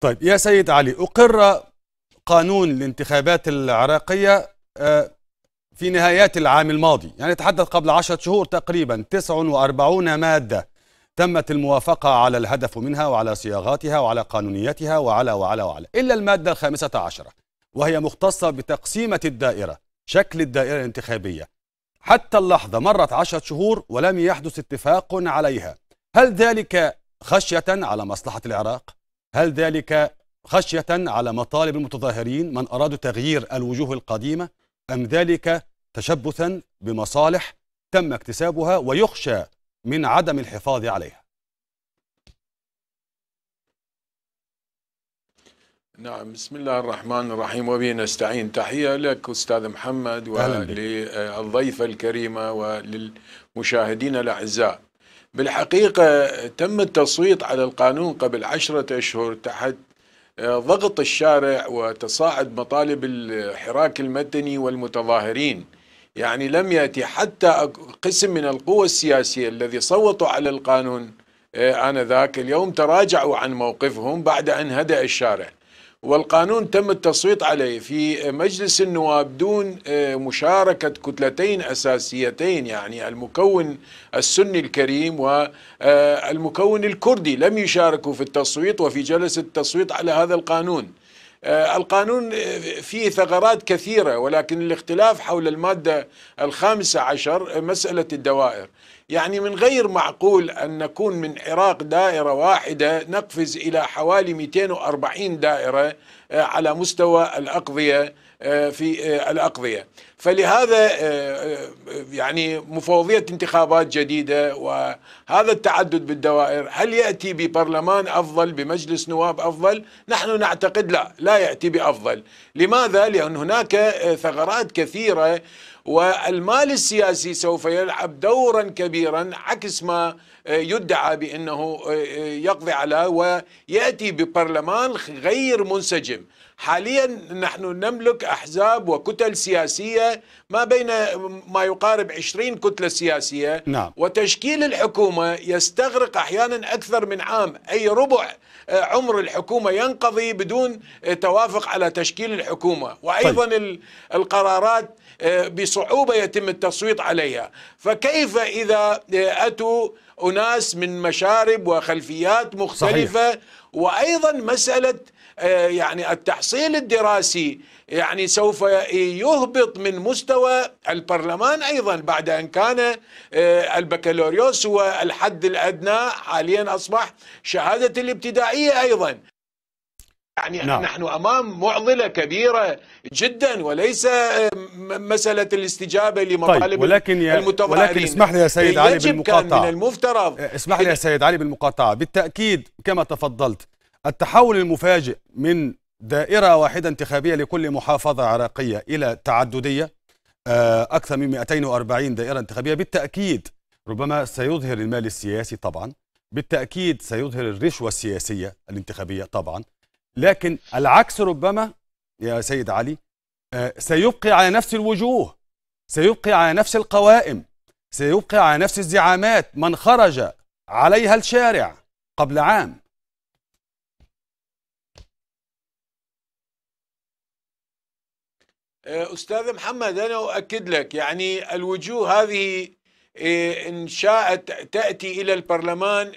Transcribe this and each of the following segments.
طيب يا سيد علي أقر قانون الانتخابات العراقية آه، في نهايات العام الماضي يعني تحدث قبل عشرة شهور تقريبا 49 مادة تمت الموافقة على الهدف منها وعلى صياغاتها وعلى قانونيتها وعلى وعلى وعلى إلا المادة الخامسة عشرة وهي مختصة بتقسيمة الدائرة شكل الدائرة الانتخابية حتى اللحظة مرت عشرة شهور ولم يحدث اتفاق عليها هل ذلك خشية على مصلحة العراق؟ هل ذلك خشية على مطالب المتظاهرين من أرادوا تغيير الوجوه القديمة أم ذلك تشبثا بمصالح تم اكتسابها ويخشى من عدم الحفاظ عليها نعم بسم الله الرحمن الرحيم وبه نستعين تحية لك أستاذ محمد وللضيفة الكريمة وللمشاهدين الأعزاء بالحقيقة تم التصويت على القانون قبل عشرة أشهر تحت آه، ضغط الشارع وتصاعد مطالب الحراك المدني والمتظاهرين يعني لم يأتي حتى قسم من القوى السياسية الذي صوتوا على القانون آه، آنذاك اليوم تراجعوا عن موقفهم بعد أن هدأ الشارع والقانون تم التصويت عليه في مجلس النواب دون آه، مشاركة كتلتين أساسيتين يعني المكون السني الكريم والمكون آه، الكردي لم يشاركوا في التصويت وفي جلسة التصويت على هذا القانون آه، القانون فيه ثغرات كثيرة ولكن الاختلاف حول المادة الخامسة عشر مسألة الدوائر يعني من غير معقول أن نكون من عراق دائرة واحدة نقفز إلى حوالي 240 دائرة آه، على مستوى الأقضية آه، في آه، الأقضية فلهذا يعني مفوضية انتخابات جديدة وهذا التعدد بالدوائر هل يأتي ببرلمان أفضل بمجلس نواب أفضل نحن نعتقد لا لا يأتي بأفضل لماذا؟ لأن هناك ثغرات كثيرة والمال السياسي سوف يلعب دورا كبيرا عكس ما آه، يدعى بأنه آه، آه، يقضي على ويأتي ببرلمان غير منسجم حاليا نحن نملك أحزاب وكتل سياسية ما بين ما يقارب 20 كتلة سياسية نعم. وتشكيل الحكومة يستغرق أحيانا أكثر من عام أي ربع آه، عمر الحكومة ينقضي بدون آه، توافق على تشكيل الحكومة وأيضا طيب. القرارات آه، بصعوبة يتم التصويت عليها فكيف إذا أتوا أناس من مشارب وخلفيات مختلفة صحيح. وأيضا مسألة آه، يعني التحصيل الدراسي يعني سوف يهبط من مستوى البرلمان ايضا بعد ان كان آه، البكالوريوس هو الحد الادنى حاليا اصبح شهاده الابتدائيه ايضا يعني نعم. نحن امام معضله كبيره جدا وليس آه، مساله الاستجابه لمطالب طيب ولكن يا المتظاهرين ولكن اسمح لي يا سيد علي بالمقاطعه من المفترض آه، اسمح لي يا سيد علي بالمقاطعه بالتاكيد كما تفضلت التحول المفاجئ من دائره واحده انتخابيه لكل محافظه عراقيه الى تعدديه آه، اكثر من 240 دائره انتخابيه بالتاكيد ربما سيظهر المال السياسي طبعا بالتاكيد سيظهر الرشوه السياسيه الانتخابيه طبعا لكن العكس ربما يا سيد علي آه، سيبقي على نفس الوجوه سيبقي على نفس القوائم سيبقي على نفس الزعامات من خرج عليها الشارع قبل عام آه، أستاذ محمد أنا أؤكد لك يعني الوجوه هذه آه، إن شاءت تأتي إلى البرلمان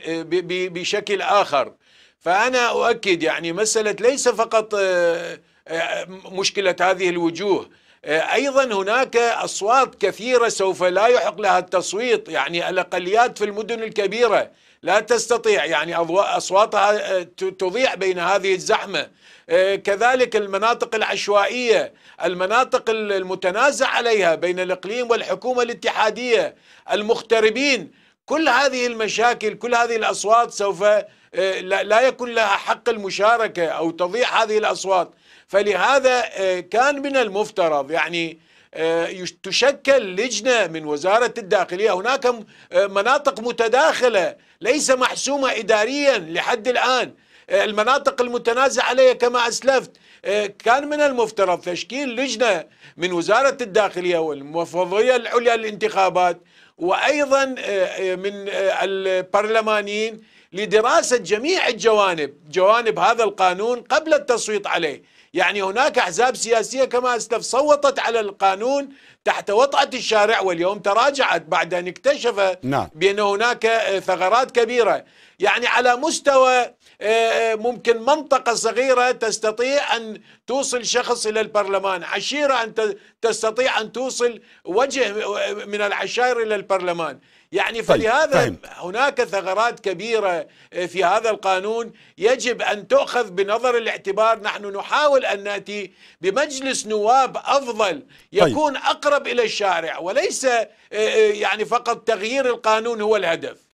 بشكل آخر فأنا أؤكد يعني مسألة ليس فقط آه، آه، مشكلة هذه الوجوه آه، أيضا هناك أصوات كثيرة سوف لا يحق لها التصويت يعني الأقليات في المدن الكبيرة لا تستطيع يعني أصواتها تضيع بين هذه الزحمة كذلك المناطق العشوائية المناطق المتنازع عليها بين الإقليم والحكومة الاتحادية المغتربين كل هذه المشاكل كل هذه الأصوات سوف آه، لا يكون لها حق المشاركة أو تضيع هذه الأصوات فلهذا آه، كان من المفترض يعني آه، تشكل لجنة من وزارة الداخلية هناك مناطق متداخلة ليس محسومة إداريا لحد الآن المناطق المتنازع عليها كما أسلفت كان من المفترض تشكيل لجنة من وزارة الداخلية والمفوضية العليا للانتخابات وأيضا من البرلمانيين لدراسة جميع الجوانب جوانب هذا القانون قبل التصويت عليه يعني هناك أحزاب سياسية كما أسلف صوتت على القانون تحت وطأة الشارع واليوم تراجعت بعد أن اكتشف نعم. بأن هناك ثغرات كبيرة يعني على مستوى آه، ممكن منطقة صغيرة تستطيع أن توصل شخص إلى البرلمان عشيرة أن تستطيع أن توصل وجه من العشائر إلى البرلمان يعني طيب، فلهذا طيب. هناك ثغرات كبيرة آه، في هذا القانون يجب أن تؤخذ بنظر الاعتبار نحن نحاول أن نأتي بمجلس نواب أفضل طيب. يكون طيب. أقرب إلى الشارع وليس آه، يعني فقط تغيير القانون هو الهدف